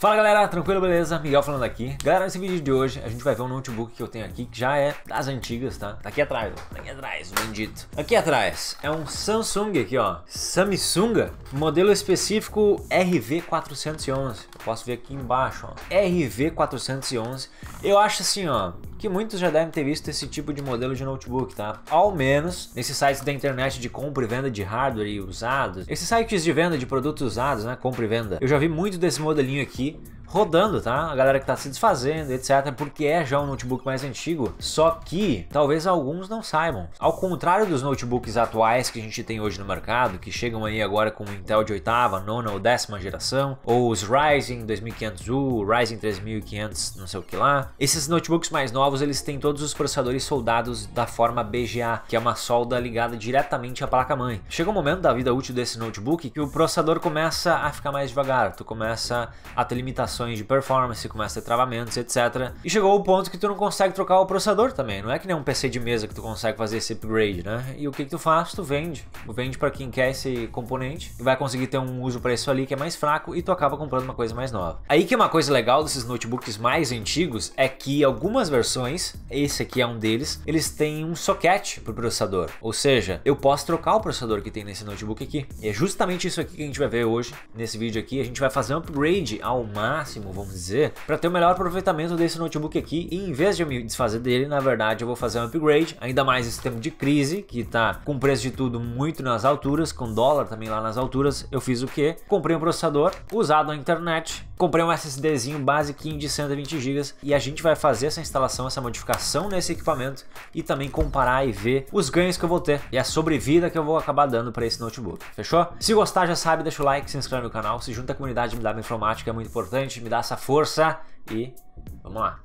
Fala galera, tranquilo, beleza? Miguel falando aqui. Galera, nesse vídeo de hoje a gente vai ver um notebook que eu tenho aqui que já é das antigas, tá? Tá aqui atrás, ó. Tá aqui atrás, o bendito. Aqui atrás é um Samsung aqui, ó. Samsung, modelo específico RV411. Eu posso ver aqui embaixo, ó. RV411. Eu acho assim, ó que muitos já devem ter visto esse tipo de modelo de notebook, tá? Ao menos nesses sites da internet de compra e venda de hardware usados, esses sites de venda de produtos usados, né, compra e venda. Eu já vi muito desse modelinho aqui, rodando, tá? A galera que tá se desfazendo, etc, porque é já um notebook mais antigo, só que talvez alguns não saibam. Ao contrário dos notebooks atuais que a gente tem hoje no mercado, que chegam aí agora com Intel de oitava, nona ou décima geração, ou os Ryzen 2500U, Ryzen 3500, não sei o que lá. Esses notebooks mais novos, eles têm todos os processadores soldados da forma BGA, que é uma solda ligada diretamente à placa-mãe. Chega um momento da vida útil desse notebook que o processador começa a ficar mais devagar, tu começa a ter limitações de performance, começa a ter travamentos, etc. E chegou o ponto que tu não consegue trocar o processador também. Não é que nem um PC de mesa que tu consegue fazer esse upgrade, né? E o que, que tu faz? Tu vende. Vende para quem quer esse componente e vai conseguir ter um uso para isso ali que é mais fraco e tu acaba comprando uma coisa mais nova. Aí que é uma coisa legal desses notebooks mais antigos é que algumas versões, esse aqui é um deles, eles têm um socket pro processador. Ou seja, eu posso trocar o processador que tem nesse notebook aqui. E é justamente isso aqui que a gente vai ver hoje nesse vídeo aqui. A gente vai fazer um upgrade ao máximo máximo, vamos dizer, para ter o melhor aproveitamento desse notebook aqui. E em vez de eu me desfazer dele, na verdade, eu vou fazer um upgrade, ainda mais esse tempo de crise, que tá com o preço de tudo muito nas alturas, com dólar também lá nas alturas, eu fiz o que? Comprei um processador usado na internet comprei um SSDzinho basiquinho de 120 GB e a gente vai fazer essa instalação, essa modificação nesse equipamento e também comparar e ver os ganhos que eu vou ter e a sobrevida que eu vou acabar dando para esse notebook, fechou? Se gostar já sabe, deixa o like, se inscreve no canal, se junta à comunidade me dá Informática, é muito importante, me dá essa força e vamos lá.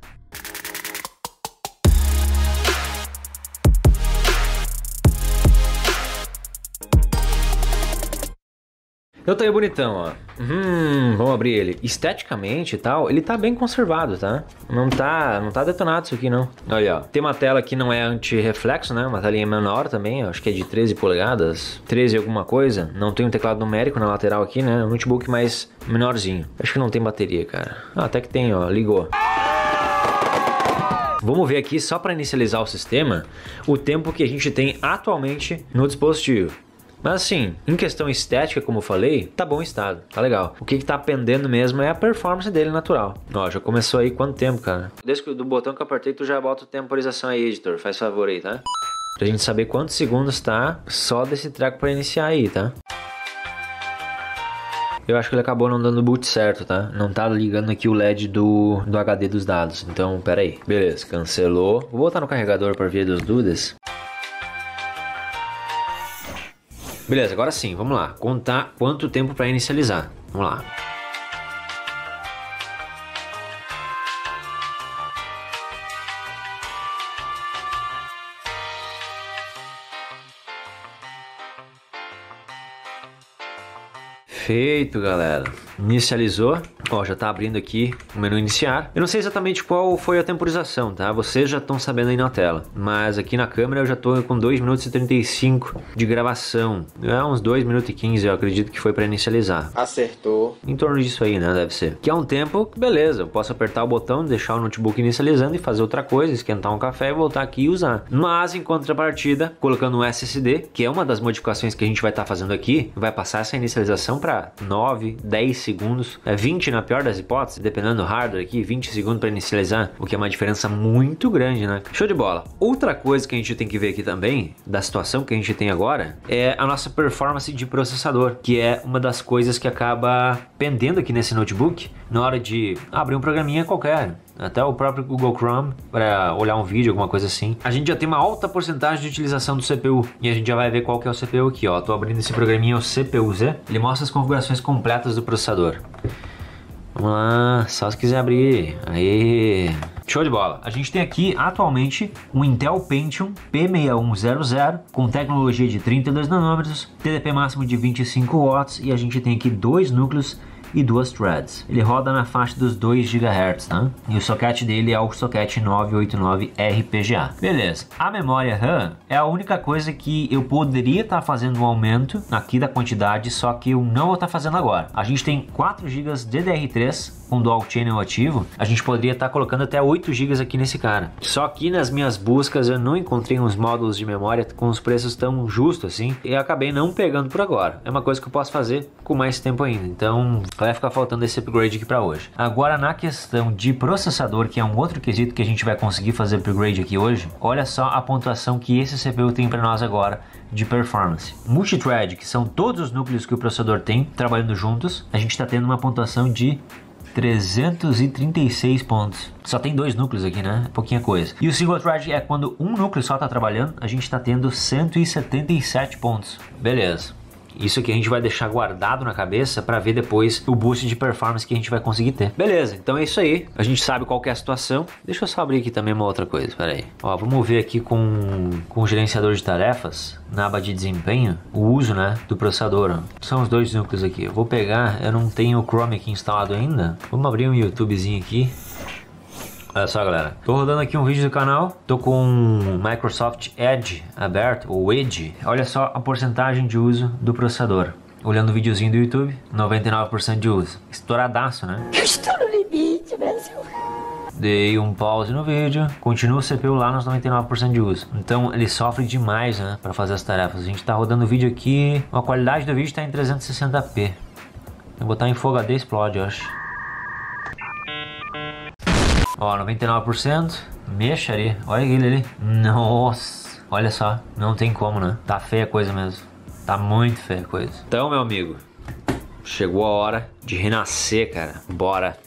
Eu tô bonitão, ó. Hum, vamos abrir ele. Esteticamente e tal, ele tá bem conservado, tá? Não tá, não tá detonado isso aqui, não. Olha, ó. Tem uma tela que não é anti-reflexo, né? Uma telinha menor também, acho que é de 13 polegadas. 13 alguma coisa. Não tem um teclado numérico na lateral aqui, né? Um notebook mais menorzinho. Acho que não tem bateria, cara. Ah, até que tem, ó. Ligou. Vamos ver aqui, só para inicializar o sistema, o tempo que a gente tem atualmente no dispositivo. Mas assim, em questão estética, como eu falei, tá bom estado, tá legal. O que, que tá pendendo mesmo é a performance dele natural. Ó, já começou aí quanto tempo, cara? Desde que do botão que eu apertei, tu já bota temporização aí, editor. Faz favor aí, tá? Pra gente saber quantos segundos tá só desse track para iniciar aí, tá? Eu acho que ele acabou não dando boot certo, tá? Não tá ligando aqui o LED do, do HD dos dados. Então, pera aí. Beleza, cancelou. Vou botar no carregador para ver dos dúvidas. Beleza, agora sim, vamos lá. Contar quanto tempo para inicializar. Vamos lá. Feito, galera. Inicializou. Ó, já tá abrindo aqui o menu iniciar. Eu não sei exatamente qual foi a temporização, tá? Vocês já estão sabendo aí na tela. Mas aqui na câmera eu já tô com 2 minutos e 35 de gravação. É uns 2 minutos e 15, eu acredito que foi para inicializar. Acertou. Em torno disso aí, né? Deve ser. Que é um tempo, beleza. Eu posso apertar o botão, deixar o notebook inicializando e fazer outra coisa, esquentar um café e voltar aqui e usar. Mas, em contrapartida, colocando um SSD, que é uma das modificações que a gente vai estar tá fazendo aqui, vai passar essa inicialização para 9, 10 segundos, é 20 na pior das hipóteses, dependendo do hardware aqui, 20 segundos para inicializar, o que é uma diferença muito grande, né? Show de bola. Outra coisa que a gente tem que ver aqui também, da situação que a gente tem agora, é a nossa performance de processador, que é uma das coisas que acaba pendendo aqui nesse notebook na hora de abrir um programinha qualquer, até o próprio Google Chrome para olhar um vídeo, alguma coisa assim. A gente já tem uma alta porcentagem de utilização do CPU e a gente já vai ver qual que é o CPU aqui, ó. Tô abrindo esse programinha, o CPU Z. Ele mostra as configurações completas do processador. Vamos lá, só se quiser abrir. Aí. Show de bola. A gente tem aqui atualmente um Intel Pentium P6100 com tecnologia de 32 nanômetros, TDP máximo de 25 watts e a gente tem aqui dois núcleos e duas threads. Ele roda na faixa dos 2 GHz, tá? E o soquete dele é o soquete 989 RPGA. Beleza. A memória RAM é a única coisa que eu poderia estar tá fazendo um aumento aqui da quantidade, só que eu não vou estar tá fazendo agora. A gente tem 4 GB DDR3 com dual channel ativo, a gente poderia estar tá colocando até 8 GB aqui nesse cara. Só que nas minhas buscas eu não encontrei uns módulos de memória com os preços tão justos assim, e acabei não pegando por agora. É uma coisa que eu posso fazer com mais tempo ainda, então vai ficar faltando esse upgrade aqui para hoje. Agora na questão de processador, que é um outro quesito que a gente vai conseguir fazer upgrade aqui hoje, olha só a pontuação que esse CPU tem para nós agora de performance. Multithread, que são todos os núcleos que o processador tem trabalhando juntos, a gente está tendo uma pontuação de 336 pontos. Só tem dois núcleos aqui, né? Pouquinha coisa. E o single thread é quando um núcleo só está trabalhando, a gente está tendo 177 pontos. Beleza. Isso aqui a gente vai deixar guardado na cabeça para ver depois o boost de performance que a gente vai conseguir ter. Beleza, então é isso aí. A gente sabe qual é a situação. Deixa eu só abrir aqui também uma outra coisa, peraí. Ó, vamos ver aqui com, com o gerenciador de tarefas, na aba de desempenho, o uso, né, do processador. São os dois núcleos aqui. Eu vou pegar, eu não tenho o Chrome aqui instalado ainda. Vamos abrir um YouTubezinho aqui. Olha só, galera. Tô rodando aqui um vídeo do canal. Tô com um Microsoft Edge aberto, ou Edge. Olha só a porcentagem de uso do processador. Olhando o videozinho do YouTube, 99% de uso. Estouradaço, né? Eu estou no limite, Brasil. Dei um pause no vídeo, continua o CPU lá nos 99% de uso. Então ele sofre demais, né, para fazer as tarefas. A gente tá rodando o vídeo aqui, a qualidade do vídeo tá em 360p. Vou botar em Full HD explode, eu acho. Ó, 99%. ali. Olha ele ali. Nossa. Olha só. Não tem como, né? Tá feia a coisa mesmo. Tá muito feia a coisa. Então, meu amigo. Chegou a hora de renascer, cara. Bora.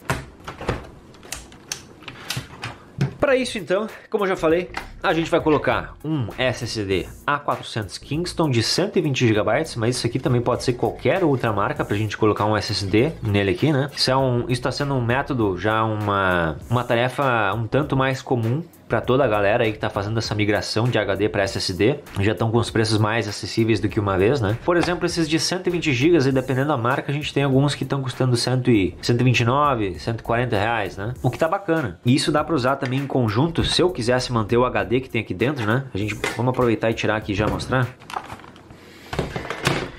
Para isso, então, como eu já falei, a gente vai colocar um SSD A400 Kingston de 120 GB, mas isso aqui também pode ser qualquer outra marca para a gente colocar um SSD nele aqui, né? Isso é um, está sendo um método já uma uma tarefa um tanto mais comum para toda a galera aí que está fazendo essa migração de HD para SSD. Já estão com os preços mais acessíveis do que uma vez, né? Por exemplo, esses de 120 GB, e dependendo da marca, a gente tem alguns que estão custando 100 e 129, 140 reais, né? O que tá bacana. E isso dá para usar também em conjunto, se eu quisesse manter o HD que tem aqui dentro, né? A gente vamos aproveitar e tirar aqui já mostrar.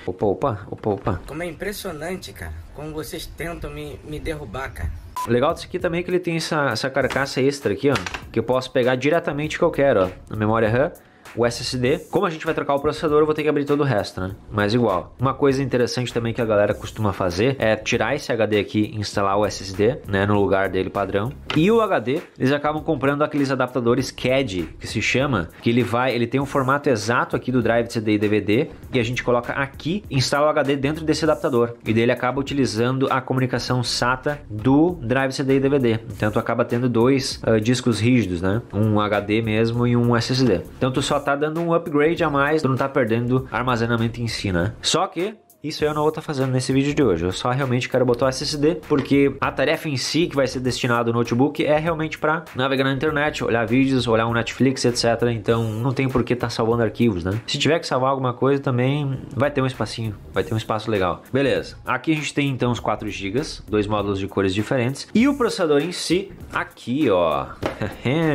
Opa, opa, opa, opa. Como é impressionante, cara, como vocês tentam me, me derrubar, cara. O legal disso aqui também é que ele tem essa, essa carcaça extra aqui, ó, que eu posso pegar diretamente que eu quero, ó, na memória RAM o SSD. Como a gente vai trocar o processador, eu vou ter que abrir todo o resto, né? Mas igual. Uma coisa interessante também que a galera costuma fazer é tirar esse HD aqui e instalar o SSD, né, no lugar dele padrão. E o HD, eles acabam comprando aqueles adaptadores CAD, que se chama, que ele vai, ele tem um formato exato aqui do drive CD e DVD, e a gente coloca aqui, instala o HD dentro desse adaptador, e dele acaba utilizando a comunicação SATA do drive CD e DVD. Então tu acaba tendo dois uh, discos rígidos, né? Um HD mesmo e um SSD. Então tu só tá dando um upgrade a mais, tu não tá perdendo armazenamento em si, né? Só que isso eu não vou estar tá fazendo nesse vídeo de hoje. Eu só realmente quero botar o SSD, porque a tarefa em si que vai ser destinada ao notebook é realmente para navegar na internet, olhar vídeos, olhar um Netflix, etc. Então não tem por que estar tá salvando arquivos, né? Se tiver que salvar alguma coisa também, vai ter um espacinho, vai ter um espaço legal. Beleza. Aqui a gente tem então os 4 GB, dois módulos de cores diferentes. E o processador em si, aqui ó.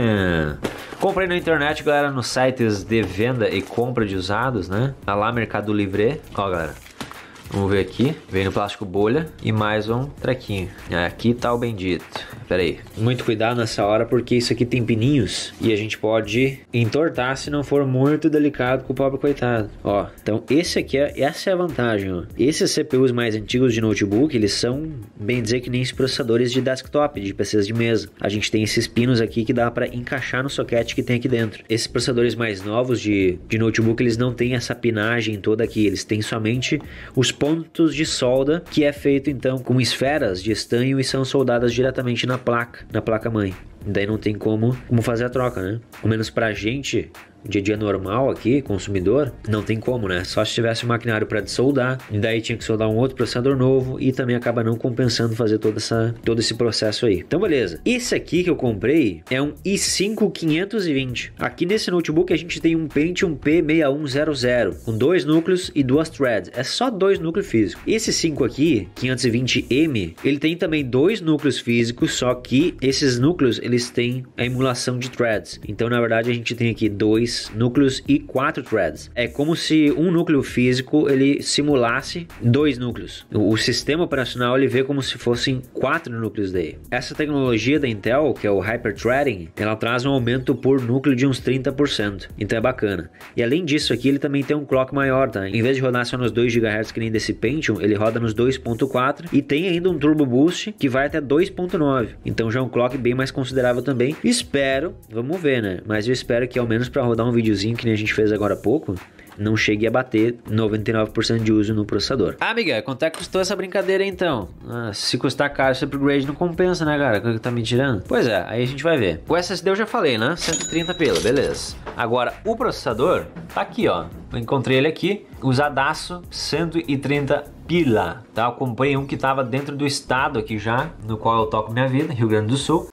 Comprei na internet, galera, nos sites de venda e compra de usados, né? Tá lá Mercado Livre. Ó, galera. Vamos ver aqui. Vem no plástico bolha e mais um trequinho. É, aqui tá o bendito. Pera aí. Muito cuidado nessa hora porque isso aqui tem pininhos e a gente pode entortar se não for muito delicado com o pobre coitado. Ó, então esse aqui é essa é a vantagem, ó. Esses CPUs mais antigos de notebook, eles são bem dizer que nem os processadores de desktop, de PCs de mesa. A gente tem esses pinos aqui que dá para encaixar no soquete que tem aqui dentro. Esses processadores mais novos de, de notebook, eles não têm essa pinagem toda aqui, eles têm somente os pontos de solda, que é feito então com esferas de estanho e são soldadas diretamente na placa, na placa mãe. Daí não tem como, como fazer a troca, né? Pelo menos pra gente, dia a dia normal aqui, consumidor, não tem como, né? Só se tivesse um maquinário para soldar, e daí tinha que soldar um outro processador novo e também acaba não compensando fazer toda essa, todo esse processo aí. Então, beleza. Esse aqui que eu comprei é um i5 520. Aqui nesse notebook a gente tem um Pentium P6100 com dois núcleos e duas threads. É só dois núcleos físicos. Esse 5 aqui, 520M, ele tem também dois núcleos físicos, só que esses núcleos eles têm a emulação de threads. Então, na verdade, a gente tem aqui dois núcleos e 4 threads. É como se um núcleo físico ele simulasse dois núcleos. O sistema operacional ele vê como se fossem quatro núcleos daí. Essa tecnologia da Intel, que é o hyperthreading, ela traz um aumento por núcleo de uns 30%. Então é bacana. E além disso aqui, ele também tem um clock maior, tá? Em vez de rodar só nos 2 GHz que nem desse Pentium, ele roda nos 2.4 e tem ainda um turbo boost que vai até 2.9. Então já é um clock bem mais considerável também. Espero, vamos ver, né? Mas eu espero que ao menos para rodar um videozinho que nem a gente fez agora há pouco, não cheguei a bater 99% de uso no processador. amiga, ah, quanto é que custou essa brincadeira então? Ah, se custar caro esse upgrade não compensa, né, cara? É que tá me tirando? Pois é, aí a gente vai ver. O SSD eu já falei, né? 130 pila, beleza. Agora, o processador tá aqui, ó. Eu encontrei ele aqui, usadaço, 130 pila, tá? Eu comprei um que tava dentro do estado aqui já, no qual eu toco minha vida, Rio Grande do Sul.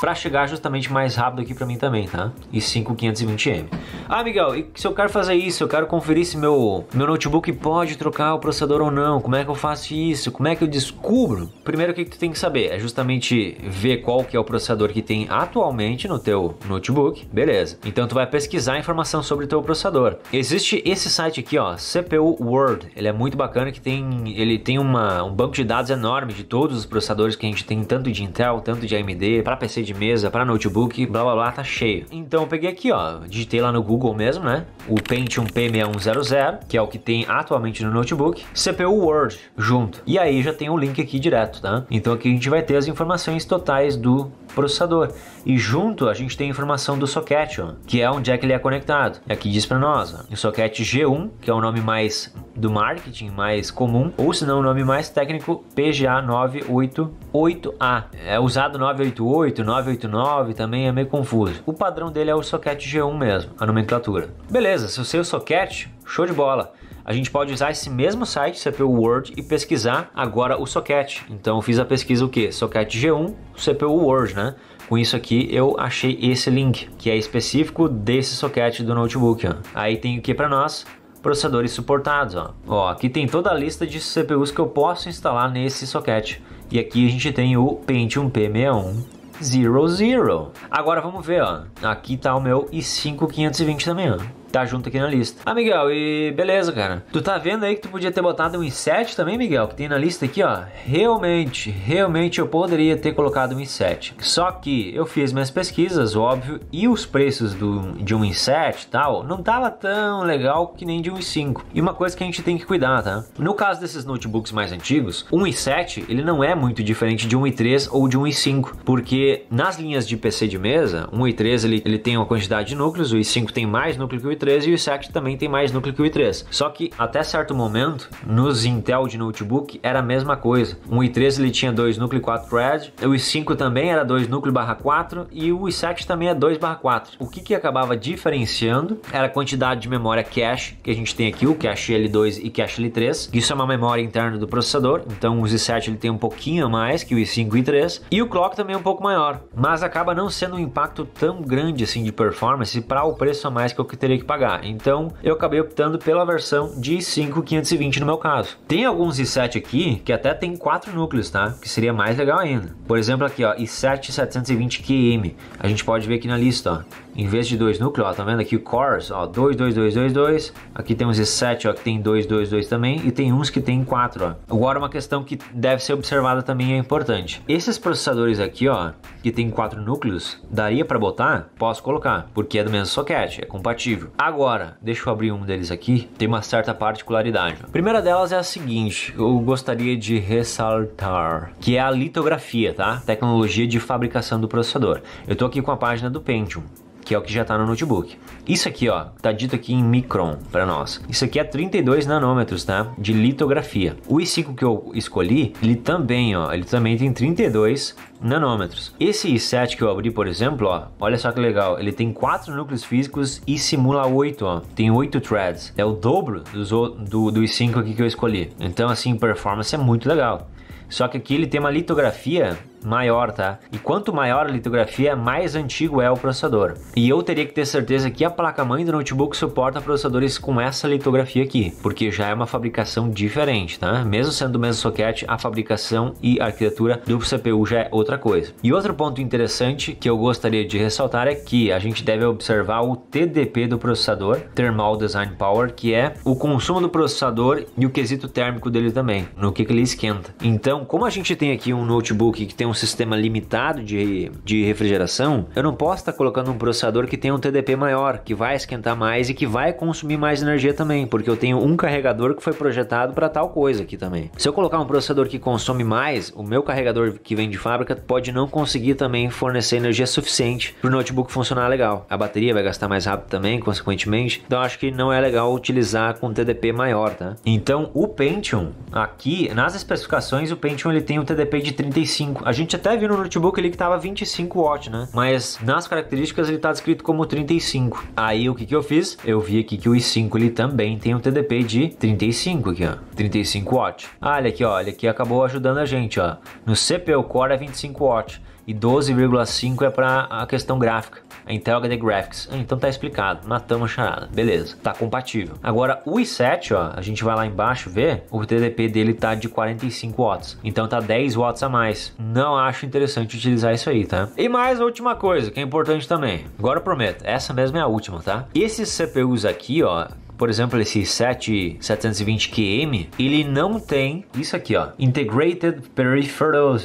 para chegar justamente mais rápido aqui para mim também, tá? E 5520M. Ah, Miguel, e se eu quero fazer isso, eu quero conferir se meu, meu notebook pode trocar o processador ou não, como é que eu faço isso, como é que eu descubro? Primeiro, o que, que tu tem que saber? É justamente ver qual que é o processador que tem atualmente no teu notebook, beleza. Então, tu vai pesquisar informação sobre o teu processador. Existe esse site aqui, ó, CPU World, ele é muito bacana, que tem, ele tem uma, um banco de dados enorme de todos os processadores que a gente tem, tanto de Intel, tanto de AMD, para PC de mesa, para notebook, blá blá blá, tá cheio. Então eu peguei aqui, ó, digitei lá no Google mesmo, né? O Pentium P6100, que é o que tem atualmente no notebook, CPU Word junto. E aí já tem o um link aqui direto, tá? Então aqui a gente vai ter as informações totais do processador. E junto a gente tem informação do socket, ó, que é onde é que ele é conectado. E aqui diz para nós, ó, o socket G1, que é o nome mais do marketing, mais comum, ou se não o nome mais técnico, PGA 988A. É usado 988, 989 também é meio confuso. O padrão dele é o socket G1 mesmo, a nomenclatura. Beleza, se você é o socket, show de bola. A gente pode usar esse mesmo site, CPU Word, e pesquisar agora o socket. Então eu fiz a pesquisa o que? Socket G1, CPU Word, né? Com isso aqui eu achei esse link, que é específico desse socket do notebook. Ó. Aí tem o que para nós? Processadores suportados. Ó. ó, aqui tem toda a lista de CPUs que eu posso instalar nesse socket. E aqui a gente tem o Pentium P61 0, Agora vamos ver, ó. Aqui tá o meu i5 520 também, ó tá junto aqui na lista. Ah, Miguel, e beleza, cara. Tu tá vendo aí que tu podia ter botado um inset também, Miguel, que tem na lista aqui, ó. Realmente, realmente eu poderia ter colocado um inset. Só que eu fiz minhas pesquisas, óbvio, e os preços do, de um inset e tal não tava tão legal que nem de um i5. E uma coisa que a gente tem que cuidar, tá? No caso desses notebooks mais antigos, um i7 ele não é muito diferente de um i3 ou de um i5, porque nas linhas de PC de mesa, um i3 ele, ele tem uma quantidade de núcleos, o i5 tem mais núcleo que o i3 i3 e o i7 também tem mais núcleo que o i3. Só que até certo momento, nos Intel de notebook era a mesma coisa. Um i3 ele tinha dois núcleo e 4 thread, o i5 também era dois núcleo barra 4 e o i7 também é 2 barra 4. O que, que acabava diferenciando era a quantidade de memória cache que a gente tem aqui, o cache L2 e cache L3. Isso é uma memória interna do processador, então o i7 ele tem um pouquinho a mais que o i5 e i3 e o clock também é um pouco maior, mas acaba não sendo um impacto tão grande assim de performance para o preço a mais que eu teria que pagar pagar. Então eu acabei optando pela versão de 5520 no meu caso. Tem alguns i7 aqui que até tem quatro núcleos, tá? Que seria mais legal ainda. Por exemplo, aqui ó, i7 720 QM. A gente pode ver aqui na lista, ó em vez de dois núcleos, ó, tá vendo aqui cores, ó, 2, 2, 2, 2, 2. Aqui tem uns 7, ó, que tem 2, 2, 2 também e tem uns que tem 4, ó. Agora uma questão que deve ser observada também é importante. Esses processadores aqui, ó, que tem 4 núcleos, daria para botar? Posso colocar, porque é do mesmo socket, é compatível. Agora, deixa eu abrir um deles aqui, tem uma certa particularidade. A primeira delas é a seguinte, eu gostaria de ressaltar, que é a litografia, tá? Tecnologia de fabricação do processador. Eu tô aqui com a página do Pentium que é o que já está no notebook. Isso aqui, ó, tá dito aqui em micron para nós. Isso aqui é 32 nanômetros, tá? De litografia. O i5 que eu escolhi, ele também, ó, ele também tem 32 nanômetros. Esse i7 que eu abri, por exemplo, ó, olha só que legal, ele tem quatro núcleos físicos e simula 8, ó. Tem 8 threads. É o dobro dos, do, do i5 aqui que eu escolhi. Então, assim, performance é muito legal. Só que aqui ele tem uma litografia maior, tá? E quanto maior a litografia, mais antigo é o processador. E eu teria que ter certeza que a placa-mãe do notebook suporta processadores com essa litografia aqui, porque já é uma fabricação diferente, tá? Mesmo sendo o mesmo socket, a fabricação e a arquitetura do CPU já é outra coisa. E outro ponto interessante que eu gostaria de ressaltar é que a gente deve observar o TDP do processador, Thermal Design Power, que é o consumo do processador e o quesito térmico dele também, no que, que ele esquenta. Então, como a gente tem aqui um notebook que tem um sistema limitado de, de refrigeração, eu não posso estar tá colocando um processador que tem um TDP maior, que vai esquentar mais e que vai consumir mais energia também, porque eu tenho um carregador que foi projetado para tal coisa aqui também. Se eu colocar um processador que consome mais, o meu carregador que vem de fábrica pode não conseguir também fornecer energia suficiente para o notebook funcionar legal. A bateria vai gastar mais rápido também, consequentemente. Então acho que não é legal utilizar com TDP maior, tá? Então o Pentium aqui nas especificações o Pentium ele tem um TDP de 35. A gente até viu no notebook ali que tava 25 watts, né? Mas nas características ele tá descrito como 35. Aí o que que eu fiz? Eu vi aqui que o i5 ele também tem um TDP de 35 aqui, ó. 35 watts. olha aqui, ó, olha aqui acabou ajudando a gente, ó. No CPU Core é 25 watts e 12,5 é para a questão gráfica, a Intel HD Graphics. Ah, então tá explicado, matamos a charada, beleza, tá compatível. Agora o i7, ó, a gente vai lá embaixo ver, o TDP dele tá de 45 watts, então tá 10 watts a mais. Não acho interessante utilizar isso aí, tá? E mais a última coisa, que é importante também. Agora eu prometo, essa mesma é a última, tá? Esses CPUs aqui, ó, por exemplo, esse 7 720KM, ele não tem isso aqui, ó, Integrated Peripherals.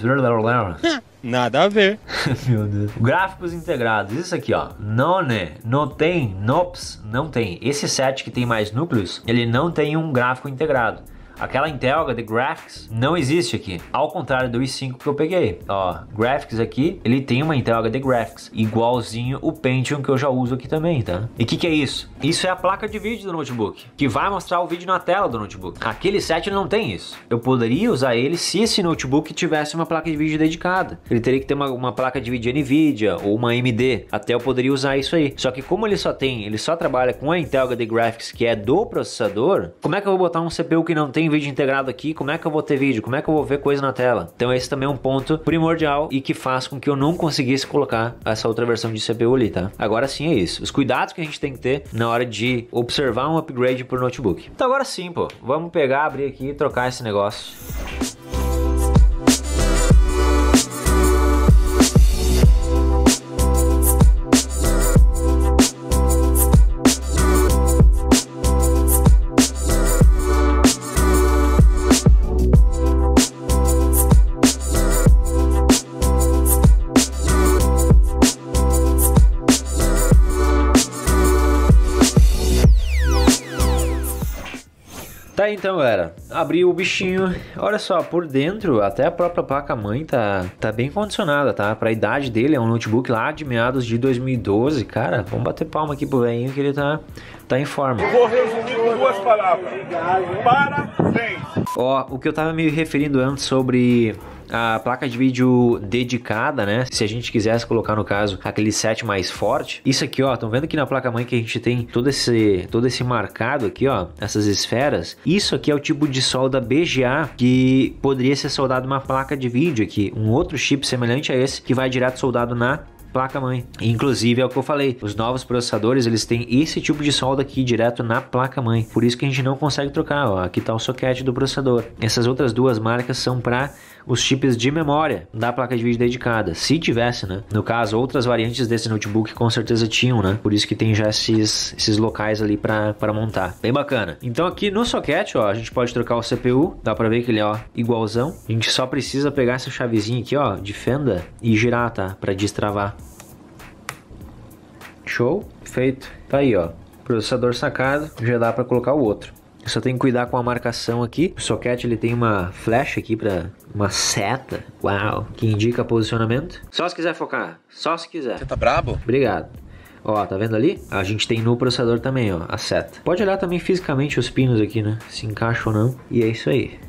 Nada a ver. Meu Deus. Gráficos integrados. Isso aqui, ó. None. Né? Não tem. Nops. Não tem. Esse set que tem mais núcleos, ele não tem um gráfico integrado. Aquela Intel HD Graphics não existe aqui, ao contrário do i5 que eu peguei. Ó, Graphics aqui, ele tem uma Intel HD Graphics, igualzinho o Pentium que eu já uso aqui também, tá? E o que, que é isso? Isso é a placa de vídeo do notebook, que vai mostrar o vídeo na tela do notebook. Aquele 7 não tem isso. Eu poderia usar ele se esse notebook tivesse uma placa de vídeo dedicada. Ele teria que ter uma, uma placa de vídeo NVIDIA ou uma AMD. Até eu poderia usar isso aí. Só que como ele só tem, ele só trabalha com a Intel HD Graphics, que é do processador, como é que eu vou botar um CPU que não tem vídeo integrado aqui, como é que eu vou ter vídeo? Como é que eu vou ver coisa na tela? Então esse também é um ponto primordial e que faz com que eu não conseguisse colocar essa outra versão de CPU ali, tá? Agora sim é isso. Os cuidados que a gente tem que ter na hora de observar um upgrade por notebook. Então agora sim, pô. Vamos pegar, abrir aqui e trocar esse negócio. então, galera, abri o bichinho. Olha só, por dentro, até a própria placa-mãe tá, tá bem condicionada, tá? Pra idade dele, é um notebook lá de meados de 2012. Cara, vamos bater palma aqui pro velhinho que ele tá, tá em forma. Eu vou resumir com duas palavras. Parabéns! Ó, o que eu tava me referindo antes sobre a placa de vídeo dedicada, né? Se a gente quisesse colocar, no caso, aquele set mais forte. Isso aqui, ó, estão vendo aqui na placa-mãe que a gente tem todo esse, todo esse marcado aqui, ó, essas esferas. Isso aqui é o tipo de solda BGA que poderia ser soldado uma placa de vídeo aqui. Um outro chip semelhante a esse que vai direto soldado na placa-mãe. Inclusive, é o que eu falei, os novos processadores, eles têm esse tipo de solda aqui direto na placa-mãe. Por isso que a gente não consegue trocar, ó, aqui tá o soquete do processador. Essas outras duas marcas são para os chips de memória da placa de vídeo dedicada. Se tivesse, né? No caso, outras variantes desse notebook com certeza tinham, né? Por isso que tem já esses, esses locais ali para montar. Bem bacana. Então aqui no socket, ó, a gente pode trocar o CPU. Dá para ver que ele é ó, igualzão. A gente só precisa pegar essa chavezinha aqui, ó, de fenda e girar, tá? Para destravar. Show. Feito. Tá aí, ó. Processador sacado, já dá para colocar o outro. Eu só tenho que cuidar com a marcação aqui. O soquete ele tem uma flecha aqui para uma seta. Uau, que indica posicionamento. Só se quiser focar, só se quiser. Você tá brabo? Obrigado. Ó, tá vendo ali? A gente tem no processador também, ó, a seta. Pode olhar também fisicamente os pinos aqui, né? Se encaixa ou não. E é isso aí.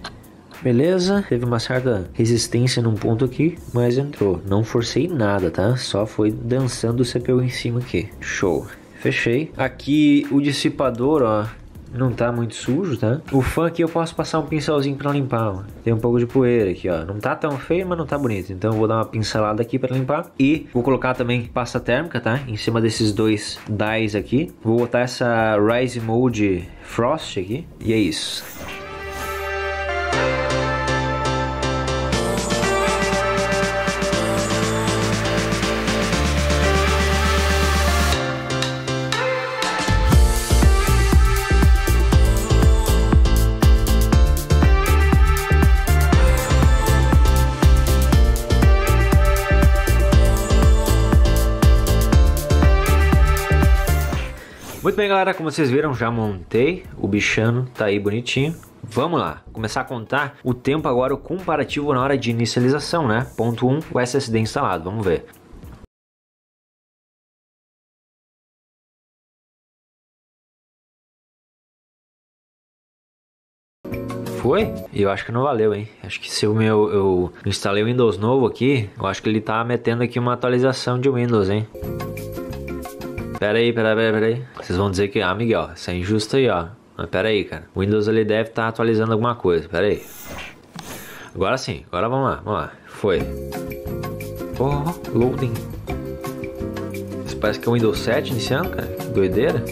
Beleza, teve uma certa resistência num ponto aqui, mas entrou. Não forcei nada, tá? Só foi dançando o CPU em cima aqui. Show. Fechei. Aqui o dissipador, ó, não tá muito sujo, tá? O fã aqui eu posso passar um pincelzinho para limpar, ó. Tem um pouco de poeira aqui, ó. Não tá tão feio, mas não tá bonito. Então eu vou dar uma pincelada aqui para limpar. E vou colocar também pasta térmica, tá? Em cima desses dois dies aqui. Vou botar essa Rise Mode Frost aqui. E é isso. Muito bem, galera, como vocês viram, já montei o bichano, tá aí bonitinho. Vamos lá, começar a contar o tempo agora, o comparativo na hora de inicialização, né? Ponto 1, um, o SSD instalado, vamos ver. Foi? Eu acho que não valeu, hein? Acho que se o meu eu instalei o Windows novo aqui, eu acho que ele tá metendo aqui uma atualização de Windows, hein? Pera aí, pera aí, pera aí, Vocês vão dizer que, ah, Miguel, isso é injusto aí, ó. Mas pera aí, cara. O Windows ele deve estar tá atualizando alguma coisa. Pera aí. Agora sim, agora vamos lá, vamos lá. Foi. Oh, loading. Isso parece que é o Windows 7 iniciando, cara. Que doideira.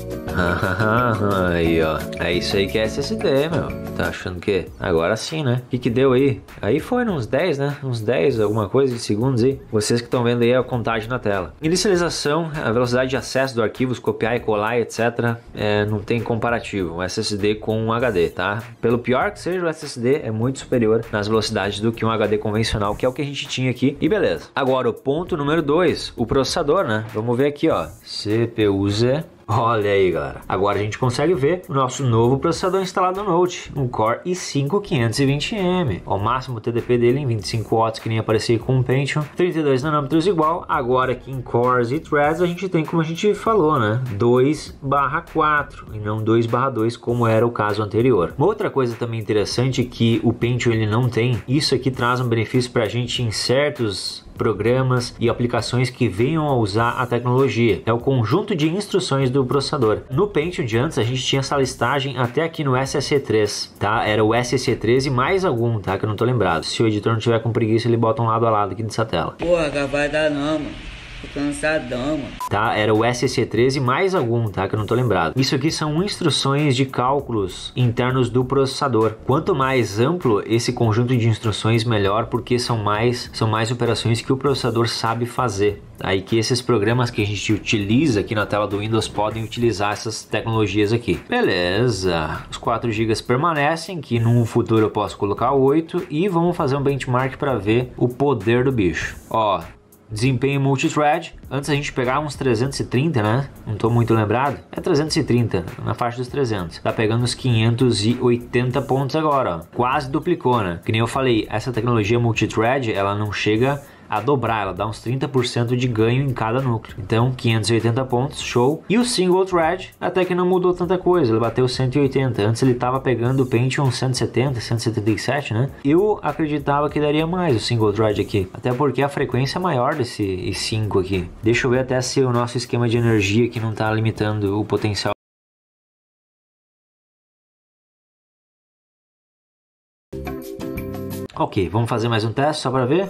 aí, ó. É isso aí que é SSD, meu tá achando que agora sim, né? O que, que deu aí? Aí foi uns 10, né? Uns 10, alguma coisa de segundos aí. Vocês que estão vendo aí a contagem na tela. Inicialização, a velocidade de acesso do arquivo, copiar e colar, etc. É, não tem comparativo. Um SSD com um HD, tá? Pelo pior que seja, o SSD é muito superior nas velocidades do que um HD convencional, que é o que a gente tinha aqui. E beleza. Agora, o ponto número 2, o processador, né? Vamos ver aqui, ó. CPU-Z Olha aí, galera. Agora a gente consegue ver o nosso novo processador instalado no Note, um Core i5-520M. O máximo TDP dele em 25 watts, que nem aparecia com o Pentium. 32 nanômetros igual. Agora aqui em cores e threads a gente tem, como a gente falou, né? 2 barra 4 e não 2 barra 2, como era o caso anterior. Uma outra coisa também interessante é que o Pentium ele não tem, isso aqui traz um benefício para a gente em certos programas e aplicações que venham a usar a tecnologia. É o conjunto de instruções do processador. No Pentium de antes, a gente tinha essa listagem até aqui no SSC3, tá? Era o SSC3 e mais algum, tá? Que eu não tô lembrado. Se o editor não tiver com preguiça, ele bota um lado a lado aqui dessa tela. Porra, vai dar não, mano. Tô cansadão, mano. Tá, era o SC13 mais algum, tá? Que eu não tô lembrado. Isso aqui são instruções de cálculos internos do processador. Quanto mais amplo esse conjunto de instruções, melhor, porque são mais, são mais operações que o processador sabe fazer. Aí tá? que esses programas que a gente utiliza aqui na tela do Windows podem utilizar essas tecnologias aqui. Beleza, os 4 GB permanecem, que no futuro eu posso colocar 8 e vamos fazer um benchmark para ver o poder do bicho. Ó, Desempenho multithread, antes a gente pegava uns 330, né? Não estou muito lembrado. É 330, na faixa dos 300. Tá pegando uns 580 pontos agora, ó. Quase duplicou, né? Que nem eu falei, essa tecnologia multithread, ela não chega a dobrar, ela dá uns 30% de ganho em cada núcleo. Então, 580 pontos, show. E o single thread até que não mudou tanta coisa, ele bateu 180. Antes ele estava pegando o Pentium 170, 177, né? Eu acreditava que daria mais o single thread aqui, até porque a frequência é maior desse i5 aqui. Deixa eu ver até se o nosso esquema de energia que não está limitando o potencial Ok, vamos fazer mais um teste só para ver.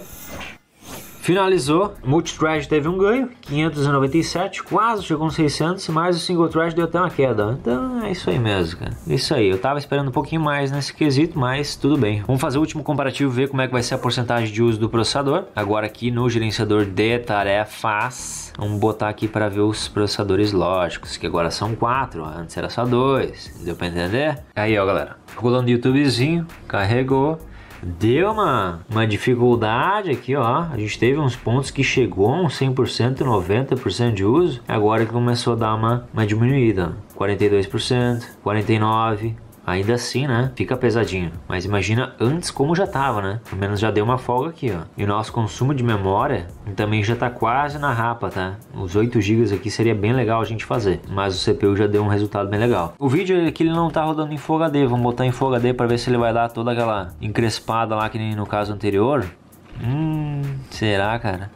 Finalizou, multitrash teve um ganho, 597, quase chegou nos 600, mas o single trash deu até uma queda. Então é isso aí mesmo, cara. É isso aí, eu tava esperando um pouquinho mais nesse quesito, mas tudo bem. Vamos fazer o último comparativo, ver como é que vai ser a porcentagem de uso do processador. Agora aqui no gerenciador de tarefas, vamos botar aqui para ver os processadores lógicos, que agora são quatro, antes era só dois. Deu para entender? Aí ó, galera. Rolando YouTubezinho, carregou deu uma, uma dificuldade aqui, ó. A gente teve uns pontos que chegou a uns 100%, 90% de uso. Agora que começou a dar uma, uma diminuída. 42%, 49%, Ainda assim, né? Fica pesadinho. Mas imagina antes como já tava, né? Pelo menos já deu uma folga aqui, ó. E o nosso consumo de memória também já tá quase na rapa, tá? Os 8 GB aqui seria bem legal a gente fazer. Mas o CPU já deu um resultado bem legal. O vídeo aqui é ele não tá rodando em Full HD. Vamos botar em Full HD para ver se ele vai dar toda aquela encrespada lá que nem no caso anterior. Hum, será, cara?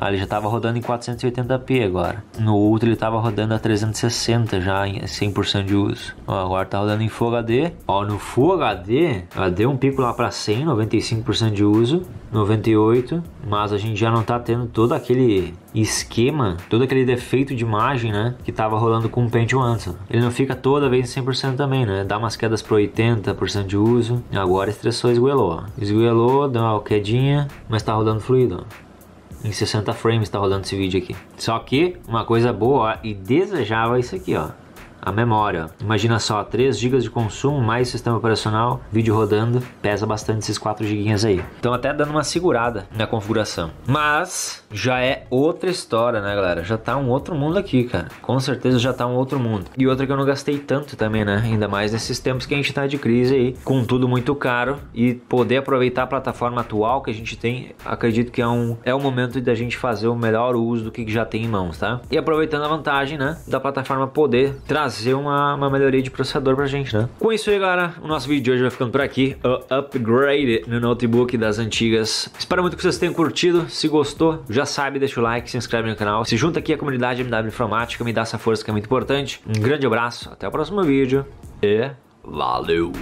Ah, ele já estava rodando em 480p agora. No outro ele estava rodando a 360 já em 100% de uso. Ó, agora está rodando em Full HD. Ó, no Full HD, ela deu um pico lá para 100, 95% de uso, 98, mas a gente já não está tendo todo aquele esquema, todo aquele defeito de imagem, né, que estava rolando com o Pentium antes. Ele não fica toda vez em 100% também, né? Dá umas quedas para 80% de uso. Agora estressou, esguelou. Esguelou, deu uma quedinha, mas está rodando fluido em 60 frames está rodando esse vídeo aqui. Só que uma coisa boa ó, e desejável é isso aqui, ó a memória. Imagina só, 3 GB de consumo, mais sistema operacional, vídeo rodando, pesa bastante esses 4 GB aí. Então até dando uma segurada na configuração. Mas já é outra história, né, galera? Já tá um outro mundo aqui, cara. Com certeza já tá um outro mundo. E outra que eu não gastei tanto também, né? Ainda mais nesses tempos que a gente tá de crise aí, com tudo muito caro e poder aproveitar a plataforma atual que a gente tem, acredito que é um é o momento da gente fazer o melhor uso do que já tem em mãos, tá? E aproveitando a vantagem, né, da plataforma poder trazer trazer uma, uma melhoria de processador pra gente, né? Com isso aí, galera, o nosso vídeo de hoje vai ficando por aqui. O upgrade no notebook das antigas. Espero muito que vocês tenham curtido. Se gostou, já sabe, deixa o like, se inscreve no canal. Se junta aqui à comunidade MW Informática, me dá essa força que é muito importante. Um grande abraço, até o próximo vídeo e valeu!